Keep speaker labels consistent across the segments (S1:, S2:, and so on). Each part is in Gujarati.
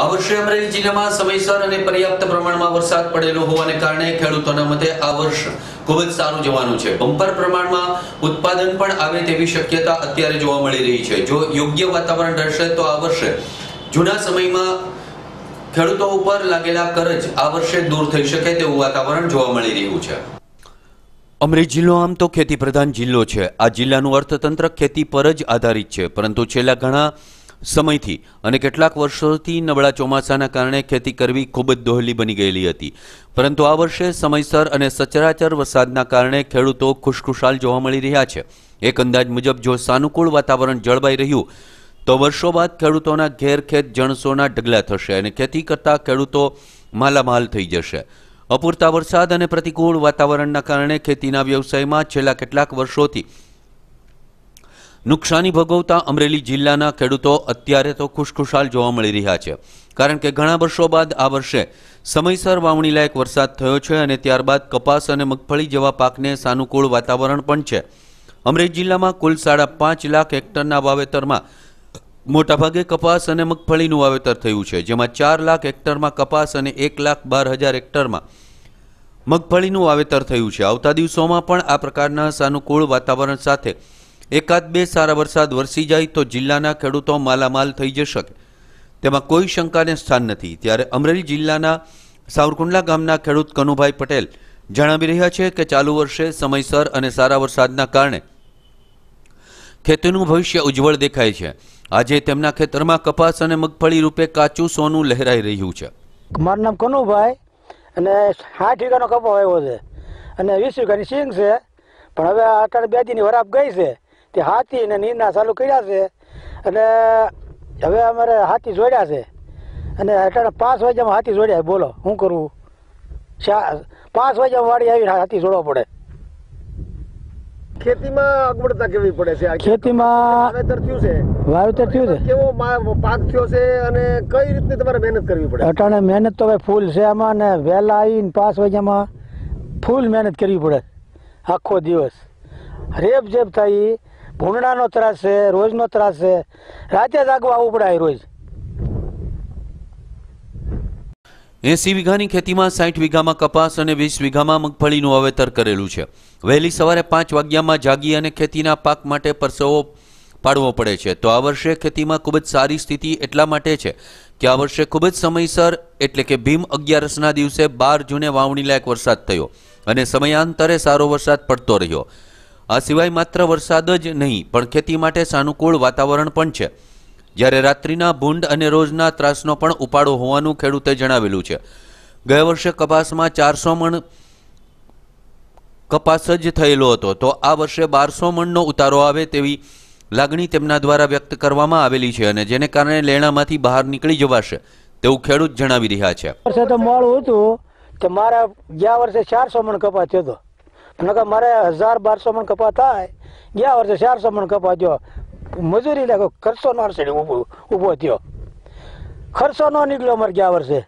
S1: આ વર્ષે અમરેલી જિલ્લામાં સમયસર અને પર્યાપ્ત પ્રમાણમાં વરસાદ પડેલો હોવાને કારણે ખેડૂતોના મતે આ વર્ષ ખૂબ જ સારું જવાનું છે બમ્પર પ્રમાણમાં ઉત્પાદન પણ આવે તેવી શક્યતા અત્યારે જોવા મળી રહી છે જો યોગ્ય વાતાવરણ રહેશે તો આ વર્ષે જૂના સમયમાં ખેડૂતો ઉપર લાગેલા કરજ આ વર્ષે દૂર થઈ શકે તેવું વાતાવરણ જોવા મળી રહ્યું છે અમરેલી જિલ્લો આમ તો ખેતી પ્રધાન જિલ્લો છે આ જિલ્લાનું અર્થતંત્ર ખેતી પર જ આધારિત છે પરંતુ છેલ્લા ઘણા સમયથી અને કેટલાક વર્ષોથી નબળા ચોમાસાના કારણે ખેતી કરવી ખૂબ જ દોહલી બની ગયેલી હતી પરંતુ આ વર્ષે સમયસર અને સચરાચર વરસાદના કારણે ખેડૂતો ખુશખુશાલ જોવા મળી રહ્યા છે એક અંદાજ મુજબ જો સાનુકૂળ વાતાવરણ જળવાઈ રહ્યું તો વર્ષો બાદ ખેડૂતોના ઘેર ખેત જણસોના ઢગલા થશે અને ખેતી કરતા ખેડૂતો માલામાલ થઈ જશે અપૂરતા વરસાદ અને પ્રતિકૂળ વાતાવરણના કારણે ખેતીના વ્યવસાયમાં છેલ્લા કેટલાક વર્ષોથી નુકસાની ભોગવતા અમરેલી જિલ્લાના ખેડૂતો અત્યારે તો ખુશખુશાલ જોવા મળી રહ્યા છે કારણ કે ઘણા વર્ષો બાદ આ વર્ષે સમયસર વાવણી લાયક વરસાદ થયો છે અને ત્યારબાદ કપાસ અને મગફળી જેવા પાકને સાનુકૂળ વાતાવરણ પણ છે અમરેલી જિલ્લામાં કુલ સાડા પાંચ લાખ હેક્ટરના વાવેતરમાં મોટાભાગે કપાસ અને મગફળીનું વાવેતર થયું છે જેમાં ચાર લાખ હેક્ટરમાં કપાસ અને એક લાખ બાર હજાર હેક્ટરમાં મગફળીનું વાવેતર થયું છે આવતા દિવસોમાં પણ આ પ્રકારના સાનુકૂળ વાતાવરણ સાથે એકાદ બે સારા વરસાદ વરસી જાય તો જિલ્લાના ખેડૂતો માલામાલ થઈ જઈ શકે તેમાં કોઈ શંકાને સ્થાન નથી ત્યારે અમરેલી જિલ્લાના સાવરકુંડલા ગામના ખેડૂત કનુભાઈ પટેલ જણાવી રહ્યા છે કે ચાલુ વર્ષે સમયસર અને સારા વરસાદના કારણે ખેતીનું ભવિષ્ય ઉજ્જવળ દેખાય છે આજે તેમના ખેતરમાં કપાસ અને મગફળી રૂપે કાચું સોનું લહેરાઈ રહ્યું છે
S2: મારું નામ કનુભાઈ અને સાઠ વીઘાનો કપાસ આવ્યો છે અને વીસ વીઘાની સિંગ છે પણ હવે અત્યારે બે દીની વરાપ ગઈ છે તે હાથી ને નીરના ચાલુ કર્યા છે અને હવે અમારે હાથી જોડ્યા છે અને અટાણે પાંચ વાગ્યામાં હાથી જોડ્યા બોલો શું કરવું પાંચ વાગ્યા વાડી આવી હાથી જોડવા પડે ખેતીમાં અગવડતા કેવી પડે છે ખેતીમાં વાવેતર થયું છે વાવેતર થયું છે કેવો પાક થયો છે અને કઈ રીતે તમારે મહેનત કરવી પડે અટાણે મહેનત તો ફૂલ છે આમાં ને વહેલા આવીને પાંચ વાગ્યામાં ફૂલ મહેનત કરવી પડે આખો દિવસ રેપ જેપ થાય ભૂંડણાનો ત્રાસ છે રોજનો ત્રાસ છે રાતે જાગવા આવવું પડાય રોજ
S1: એસી વીઘાની ખેતીમાં સાઠ વીઘામાં કપાસ અને વીસ વીઘામાં મગફળીનું વાવેતર કરેલું છે વહેલી સવારે પાંચ વાગ્યામાં જાગી અને ખેતીના પાક માટે પરસેવો પાડવો પડે છે તો આ વર્ષે ખેતીમાં ખૂબ જ સારી સ્થિતિ એટલા માટે છે કે આ વર્ષે ખૂબ જ સમયસર એટલે કે ભીમ અગિયારસના દિવસે બાર જૂને વાવણી લાયક વરસાદ થયો અને સમયાંતરે સારો વરસાદ પડતો રહ્યો આ સિવાય માત્ર વરસાદ જ નહીં પણ ખેતી માટે સાનુકૂળ વાતાવરણ પણ છે જ્યારે રાત્રિના ભૂંડ અને રોજના ત્રાસનો પણ ઉપાડો હોવાનું ખેડૂતે જણાવેલું છે ગયા વર્ષે કપાસમાં ચારસો મણ કપાસ જ થયેલો હતો તો આ વર્ષે બારસો મણનો ઉતારો આવે તેવી લાગણી તેમના દ્વારા વ્યક્ત કરવામાં આવેલી છે અને જેને કારણે લેણામાંથી બહાર નીકળી જવાશે તેવું ખેડૂત જણાવી રહ્યા છે
S2: વર્ષે તો મોડું હતું કે મારા ગયા વર્ષે ચારસો મણ કપાસ થયો હતો નકર મારે હજાર બારસો મણ કપા થાય ગયા વર્ષે ચારસો મણ કપા થયો મજૂરી લાગ્યો ખર્ચો નો અડસડી ઊભો થયો ખર્ચો નો નીકળ્યો મારે ગયા વર્ષે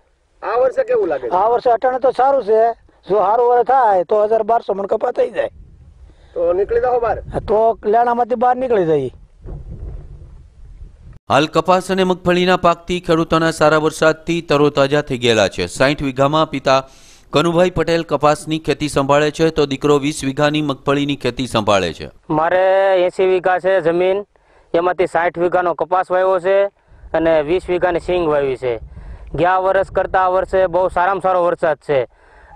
S2: આ વર્ષે કેવું લાગે આ વર્ષે અટાણે તો સારું છે જો સારું વર્ષ થાય તો હજાર બારસો મણ કપા થઈ જાય તો નીકળી જાઓ બાર તો લેણામાંથી બહાર નીકળી જાય
S1: હાલ કપાસ અને મગફળીના પાકથી ખેડૂતોના સારા વરસાદથી તરોતાજા થઈ ગયેલા છે સાઈઠ વીઘામાં પિતા કનુભાઈ પટેલ કપાસની ખેતી સંભાળે છે તો દીકરો વીસ વીઘાની મગફળીની ખેતી સંભાળે છે
S3: મારે એસી વીઘા છે જમીન એમાંથી સાઠ વીઘાનો કપાસ વાવ્યો છે અને વીસ વીઘાની સિંગ વાવી છે ગયા વર્ષ કરતાં આ વર્ષે બહુ સારામાં સારો વરસાદ છે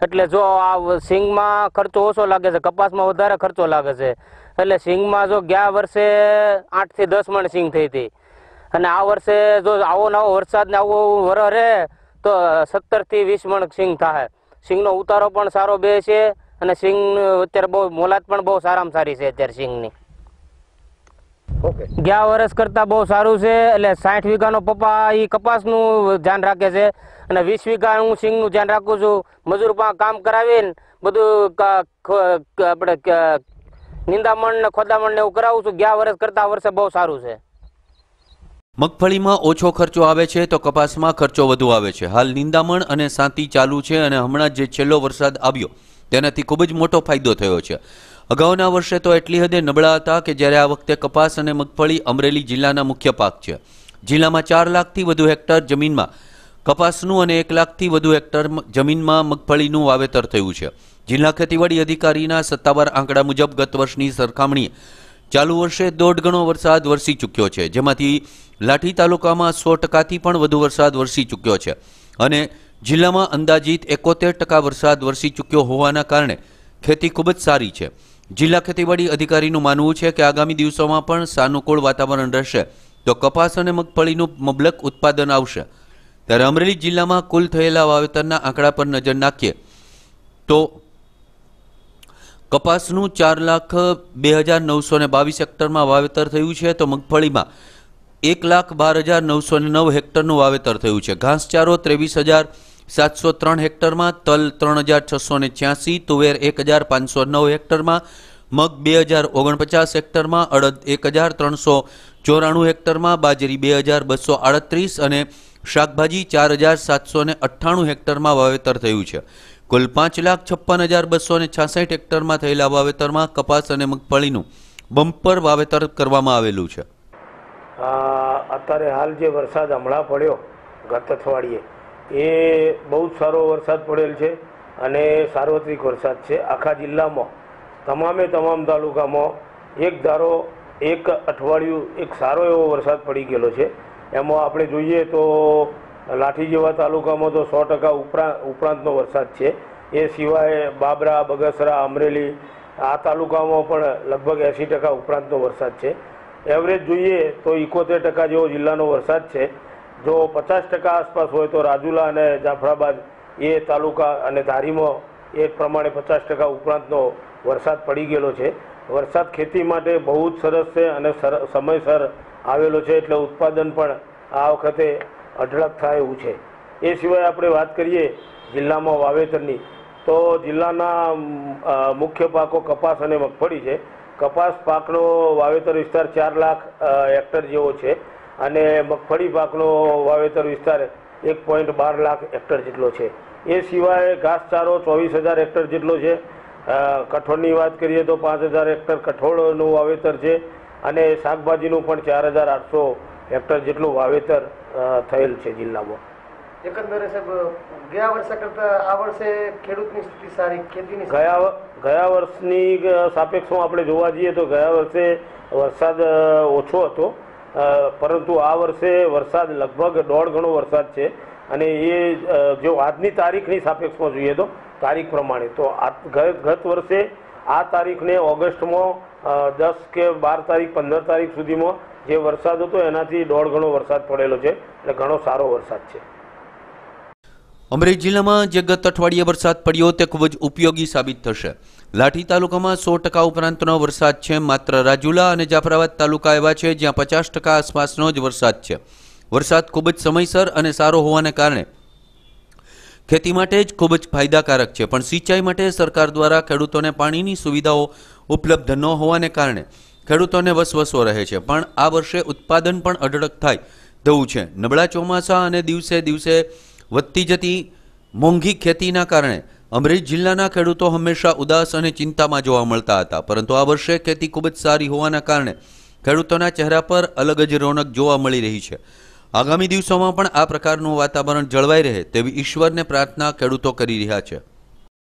S3: એટલે જો આ સિંગમાં ખર્ચો ઓછો લાગે છે કપાસમાં વધારે ખર્ચો લાગે છે એટલે સિંગમાં જો ગયા વર્ષે આઠથી દસ મણ સિંગ થઈ હતી અને આ વર્ષે જો આવો નવો વરસાદ ને આવો વર રહે તો સત્તરથી વીસ મણ સિંગ થાય સિંગનો ઉતારો પણ સારો બે છે અને સિંગ અત્યારે બહુ મોલાત પણ બહુ સારામાં સારી છે અત્યારે સિંગની ગયા વર્ષ કરતાં બહુ સારું છે એટલે સાઠ વીઘાનો પપ્પા એ કપાસનું ધ્યાન રાખે છે અને વીસ વીઘા હું સિંગનું ધ્યાન રાખું છું મજૂર પણ કામ કરાવીને બધું આપણે નિંદામણ ને ખોદામણ ને એવું કરાવું છું ગયા વર્ષ કરતાં વર્ષે બહુ સારું છે
S1: મગફળીમાં ઓછો ખર્ચો આવે છે તો કપાસમાં ખર્ચો વધુ આવે છે હાલ નિંદામણ અને સાંતી ચાલુ છે અને હમણાં જે છેલ્લો વરસાદ આવ્યો તેનાથી ખૂબ જ મોટો ફાયદો થયો છે અગાઉના વર્ષે તો એટલી હદે નબળા હતા કે જ્યારે આ વખતે કપાસ અને મગફળી અમરેલી જિલ્લાના મુખ્ય પાક છે જિલ્લામાં ચાર લાખથી વધુ હેક્ટર જમીનમાં કપાસનું અને એક લાખથી વધુ હેક્ટર જમીનમાં મગફળીનું વાવેતર થયું છે જિલ્લા ખેતીવાડી અધિકારીના સત્તાવાર આંકડા મુજબ ગત વર્ષની સરખામણીએ ચાલુ વર્ષે દોઢ ગણો વરસાદ વરસી ચૂક્યો છે જેમાંથી લાઠી તાલુકામાં સો ટકાથી પણ વધુ વરસાદ વરસી ચૂક્યો છે અને જિલ્લામાં અંદાજિત એકોતેર ટકા વરસાદ વરસી ચૂક્યો હોવાના કારણે ખેતી ખૂબ જ સારી છે જિલ્લા ખેતીવાડી અધિકારીનું માનવું છે કે આગામી દિવસોમાં પણ સાનુકૂળ વાતાવરણ રહેશે તો કપાસ અને મગફળીનું મબલક ઉત્પાદન આવશે ત્યારે અમરેલી જિલ્લામાં કુલ થયેલા વાવેતરના આંકડા પર નજર નાખીએ તો કપાસનું ચાર લાખ બે હજાર નવસો ને બાવીસ હેક્ટરમાં વાવેતર થયું છે તો મગફળીમાં એક લાખ બાર હજાર નવસો ને નવ હેક્ટરનું વાવેતર થયું છે ઘાસચારો ત્રેવીસ હજાર સાતસો ત્રણ હેક્ટરમાં તલ ત્રણ હજાર છસો ને છ્યાસી તુવેર એક હજાર પાંચસો નવ હેક્ટરમાં મગ બે હજાર ઓગણપચાસ હેક્ટરમાં અડદ એક હજાર ત્રણસો ચોરાણું હેક્ટરમાં બાજરી બે હજાર બસો આડત્રીસ અને શાકભાજી ચાર હજાર સાતસો ને અઠ્ઠાણું હેક્ટરમાં વાવેતર થયું છે કુલ પાંચ લાખ છપ્પન હજાર બસો અને છાસઠ હેક્ટરમાં થયેલા વાવેતરમાં કપાસ અને મગફળીનું બમ્પર વાવેતર કરવામાં આવેલું છે
S4: અત્યારે હાલ જે વરસાદ હમણાં પડ્યો ગત અઠવાડિયે એ બહુ જ સારો વરસાદ પડેલ છે અને સાર્વત્રિક વરસાદ છે આખા જિલ્લામાં તમામે તમામ તાલુકામાં એક ધારો એક અઠવાડિયું એક સારો એવો વરસાદ પડી ગયેલો છે એમાં આપણે જોઈએ તો લાઠી જેવા તાલુકામાં તો સો ટકા ઉપરાંતનો વરસાદ છે એ સિવાય બાબરા બગસરા અમરેલી આ તાલુકામાં પણ લગભગ એંસી ટકા ઉપરાંતનો વરસાદ છે એવરેજ જોઈએ તો ઇકોતેર ટકા જેવો જિલ્લાનો વરસાદ છે જો પચાસ ટકા આસપાસ હોય તો રાજુલા અને જાફરાબાદ એ તાલુકા અને ધારીમાં એ પ્રમાણે પચાસ ટકા ઉપરાંતનો વરસાદ પડી ગયેલો છે વરસાદ ખેતી માટે બહુ જ સરસ છે અને સમયસર આવેલો છે એટલે ઉત્પાદન પણ આ વખતે અઢળક થાય એવું છે એ સિવાય આપણે વાત કરીએ જિલ્લામાં વાવેતરની તો જિલ્લાના મુખ્ય પાકો કપાસ અને મગફળી છે કપાસ પાકનો વાવેતર વિસ્તાર ચાર લાખ હેક્ટર જેવો છે અને મગફળી પાકનો વાવેતર વિસ્તાર એક પોઈન્ટ બાર લાખ હેક્ટર જેટલો છે એ સિવાય ઘાસચારો ચોવીસ હજાર હેક્ટર જેટલો છે કઠોળની વાત કરીએ તો પાંચ હજાર હેક્ટર કઠોળનું વાવેતર છે અને શાકભાજીનું પણ ચાર હજાર આઠસો હેક્ટર જેટલું વાવેતર થયેલ છે જિલ્લામાં
S2: એકંદરે સાહેબ ગયા વર્ષે કરતા આ વર્ષે ખેડૂતની સ્થિતિ સારી ખેતીની ગયા
S4: ગયા વર્ષની સાપેક્ષમાં આપણે જોવા જઈએ તો ગયા વર્ષે વરસાદ ઓછો હતો પરંતુ આ વર્ષે વરસાદ લગભગ દોઢ ગણો વરસાદ છે અને એ જો આજની તારીખની સાપેક્ષમાં જોઈએ તો તારીખ પ્રમાણે તો ગત વર્ષે આ તારીખને ઓગસ્ટમાં દસ કે બાર તારીખ પંદર તારીખ સુધીમાં જે વરસાદ હતો એનાથી દોઢ ઘણો વરસાદ પડેલો છે એટલે ઘણો સારો વરસાદ છે
S1: અમરેલી જિલ્લામાં જે ગત અઠવાડિયે વરસાદ પડ્યો તે ખૂબ જ ઉપયોગી સાબિત થશે લાઠી તાલુકામાં સો ટકા ઉપરાંતનો વરસાદ છે માત્ર રાજુલા અને જાફરાબાદ તાલુકા એવા છે જ્યાં પચાસ ટકા આસપાસનો જ વરસાદ છે વરસાદ ખૂબ જ સમયસર અને સારો હોવાને કારણે ખેતી માટે જ ખૂબ જ ફાયદાકારક છે પણ સિંચાઈ માટે સરકાર દ્વારા ખેડૂતોને પાણીની સુવિધાઓ ઉપલબ્ધ ન હોવાને કારણે ખેડૂતોને વસવસો રહે છે પણ આ વર્ષે ઉત્પાદન પણ અઢળક થાય તેવું છે નબળા ચોમાસા અને દિવસે દિવસે વધતી જતી મોંઘી ખેતીના કારણે અમરેલી જિલ્લાના ખેડૂતો હંમેશા ઉદાસ અને ચિંતામાં જોવા મળતા હતા પરંતુ આ વર્ષે ખેતી ખૂબ જ સારી હોવાના કારણે ખેડૂતોના ચહેરા પર અલગ જ રોનક જોવા મળી રહી છે આગામી દિવસોમાં પણ આ પ્રકારનું વાતાવરણ જળવાઈ રહે તેવી ઈશ્વરને પ્રાર્થના ખેડૂતો કરી રહ્યા છે